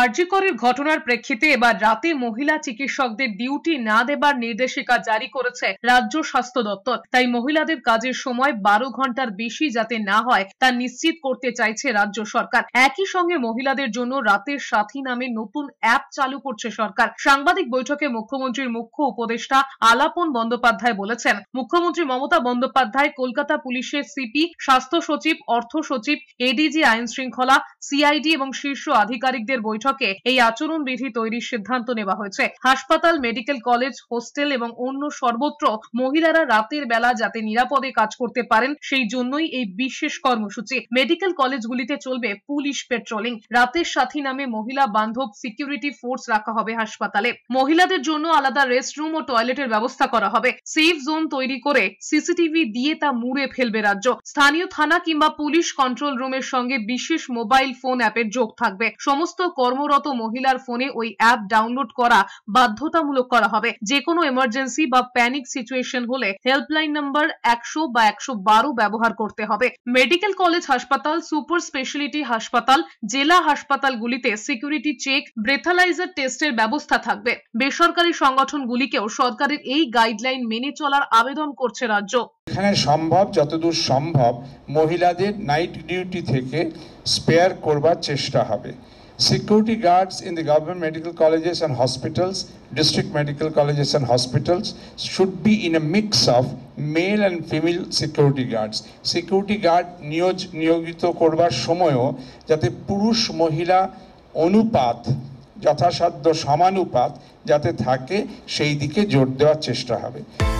আরজিকরের ঘটনার প্রেক্ষিতে এবার রাতে মহিলা চিকিৎসকদের ডিউটি না দেবার নির্দেশিকা জারি করেছে রাজ্য স্বাস্থ্য দপ্তর তাই মহিলাদের কাজের সময় বারো ঘন্টার বেশি যাতে না হয় তা নিশ্চিত করতে চাইছে রাজ্য সরকার একই সঙ্গে মহিলাদের জন্য রাতের সাথী নামে নতুন অ্যাপ চালু করছে সরকার সাংবাদিক বৈঠকে মুখ্যমন্ত্রীর মুখ্য উপদেষ্টা আলাপন বন্দ্যোপাধ্যায় বলেছেন মুখ্যমন্ত্রী মমতা বন্দ্যোপাধ্যায় কলকাতা পুলিশের সিপি স্বাস্থ্য সচিব অর্থ সচিব এডিজি আইন শৃঙ্খলা সিআইডি এবং শীর্ষ আধিকারিকদের বৈঠক বৈঠকে এই আচরণ বিধি তৈরির সিদ্ধান্ত নেওয়া হয়েছে হাসপাতাল মেডিকেল কলেজ হোস্টেল এবং অন্য সর্বত্র মহিলারা রাতের বেলা যাতে নিরাপদে কাজ করতে পারেন সেই জন্যই এই বিশেষ কর্মসূচি মেডিকেল কলেজগুলিতে চলবে পুলিশ পেট্রোলিং রাতের সাথী নামে মহিলা বান্ধব সিকিউরিটি ফোর্স রাখা হবে হাসপাতালে মহিলাদের জন্য আলাদা রেস্টরুম ও টয়লেটের ব্যবস্থা করা হবে সেফ জোন তৈরি করে সিসিটিভি দিয়ে তা মুড়ে ফেলবে রাজ্য স্থানীয় থানা কিংবা পুলিশ কন্ট্রোল রুমের সঙ্গে বিশেষ মোবাইল ফোন অ্যাপের যোগ থাকবে সমস্ত কর কর্মরত মহিলার ফোনে ওই অ্যাপ ডাউনলোড করা বাধ্যতামূলক করা হবে যে কোনো এমার্জেন্সি বা প্যানিক সিচুয়েশন হলে হেল্পলাইন নাম্বার একশো বা একশো ব্যবহার করতে হবে মেডিকেল কলেজ হাসপাতাল সুপার স্পেশালিটি হাসপাতাল জেলা হাসপাতালগুলিতে সিকিউরিটি চেক ব্রেথালাইজার টেস্টের ব্যবস্থা থাকবে বেসরকারি সংগঠনগুলিকেও সরকারের এই গাইডলাইন মেনে চলার আবেদন করছে রাজ্য এখানে সম্ভব যতদূর সম্ভব মহিলাদের নাইট ডিউটি থেকে স্পেয়ার করবার চেষ্টা হবে security guards in the government medical colleges and hospitals, district medical colleges and hospitals should be in a mix of male and female security guards. Security guard নিয়োজ niyogito korbar shomoyo jate purush mohila onupat যথাসাধ্য সমানুপাত যাতে থাকে সেই দিকে জোর দেওয়ার চেষ্টা হবে